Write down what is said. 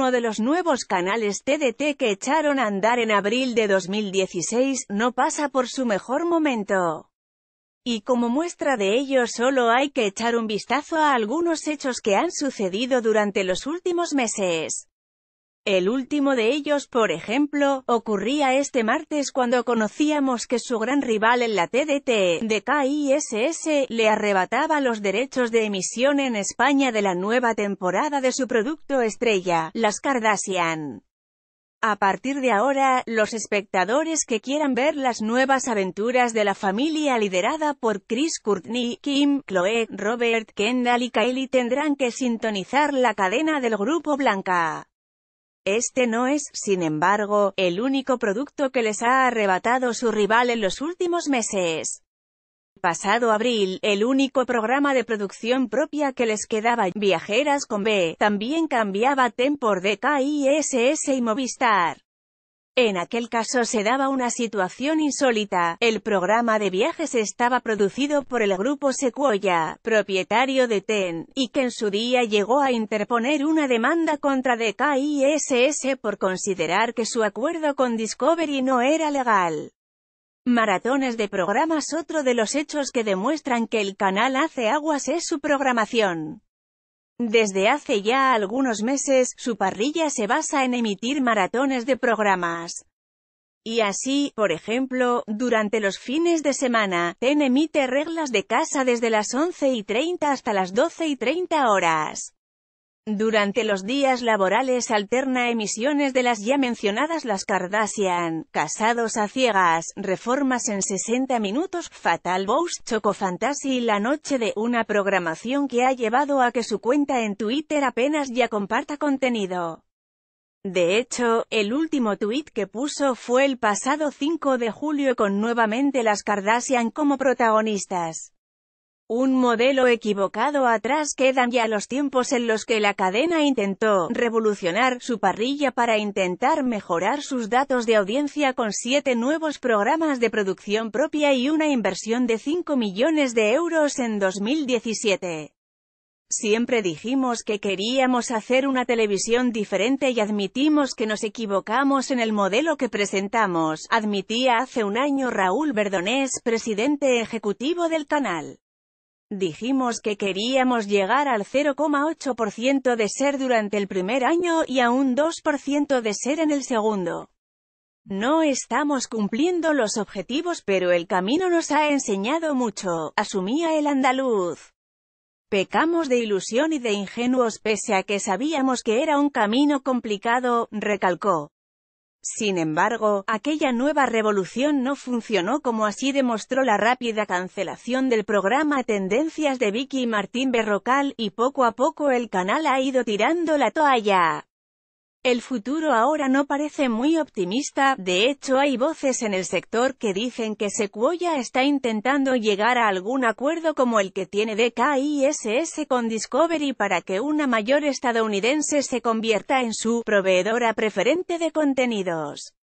uno de los nuevos canales TDT que echaron a andar en abril de 2016, no pasa por su mejor momento. Y como muestra de ello solo hay que echar un vistazo a algunos hechos que han sucedido durante los últimos meses. El último de ellos, por ejemplo, ocurría este martes cuando conocíamos que su gran rival en la TDT, de KISS, le arrebataba los derechos de emisión en España de la nueva temporada de su producto estrella, Las Kardashian. A partir de ahora, los espectadores que quieran ver las nuevas aventuras de la familia liderada por Chris Courtney, Kim, Chloe, Robert, Kendall y Kylie tendrán que sintonizar la cadena del Grupo Blanca. Este no es, sin embargo, el único producto que les ha arrebatado su rival en los últimos meses. Pasado abril, el único programa de producción propia que les quedaba, Viajeras con B, también cambiaba Tempor de KISS y Movistar. En aquel caso se daba una situación insólita. El programa de viajes estaba producido por el grupo Sequoia, propietario de TEN, y que en su día llegó a interponer una demanda contra DKISS por considerar que su acuerdo con Discovery no era legal. Maratones de programas Otro de los hechos que demuestran que el canal hace aguas es su programación. Desde hace ya algunos meses, su parrilla se basa en emitir maratones de programas. Y así, por ejemplo, durante los fines de semana, TEN emite reglas de casa desde las 11 y 30 hasta las 12 y 30 horas. Durante los días laborales alterna emisiones de las ya mencionadas Las Kardashian, Casados a Ciegas, Reformas en 60 Minutos, Fatal Bows, Choco Fantasy y La Noche de una programación que ha llevado a que su cuenta en Twitter apenas ya comparta contenido. De hecho, el último tuit que puso fue el pasado 5 de julio con nuevamente las Kardashian como protagonistas. Un modelo equivocado atrás quedan ya los tiempos en los que la cadena intentó revolucionar su parrilla para intentar mejorar sus datos de audiencia con siete nuevos programas de producción propia y una inversión de 5 millones de euros en 2017. Siempre dijimos que queríamos hacer una televisión diferente y admitimos que nos equivocamos en el modelo que presentamos, admitía hace un año Raúl Verdonés, presidente ejecutivo del canal. Dijimos que queríamos llegar al 0,8% de ser durante el primer año y a un 2% de ser en el segundo. No estamos cumpliendo los objetivos pero el camino nos ha enseñado mucho, asumía el andaluz. Pecamos de ilusión y de ingenuos pese a que sabíamos que era un camino complicado, recalcó. Sin embargo, aquella nueva revolución no funcionó como así demostró la rápida cancelación del programa Tendencias de Vicky Martín Berrocal, y poco a poco el canal ha ido tirando la toalla. El futuro ahora no parece muy optimista, de hecho hay voces en el sector que dicen que Sequoia está intentando llegar a algún acuerdo como el que tiene DKISS con Discovery para que una mayor estadounidense se convierta en su proveedora preferente de contenidos.